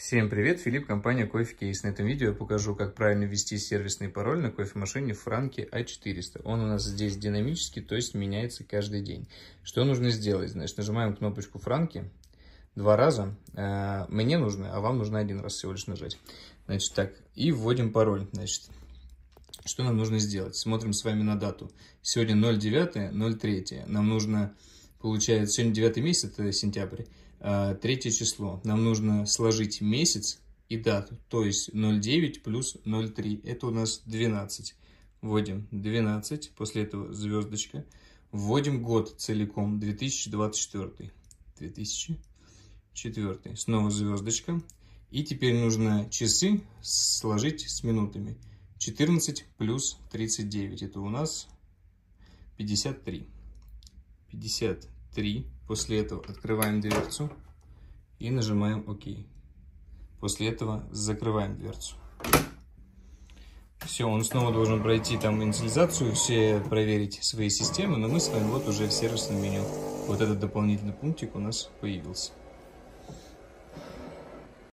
Всем привет, Филипп, компания Coffee Case. На этом видео я покажу, как правильно ввести сервисный пароль на кофемашине Франки А400. Он у нас здесь динамический, то есть меняется каждый день. Что нужно сделать? Значит, нажимаем кнопочку Франки два раза. Э, Мне нужно, а вам нужно один раз всего лишь нажать. Значит, так, и вводим пароль. Значит, что нам нужно сделать? Смотрим с вами на дату. Сегодня 09.03. Нам нужно Получается, сегодня 9 месяц, это сентябрь, а, третье число. Нам нужно сложить месяц и дату, то есть 0,9 плюс 0,3. Это у нас 12. Вводим 12, после этого звездочка. Вводим год целиком, 2024. 2004. Снова звездочка. И теперь нужно часы сложить с минутами. 14 плюс 39, это у нас 53. 53. После этого открываем дверцу и нажимаем ОК. После этого закрываем дверцу. Все, он снова должен пройти там инициализацию, все проверить свои системы, но мы с вами вот уже в сервисном меню. Вот этот дополнительный пунктик у нас появился.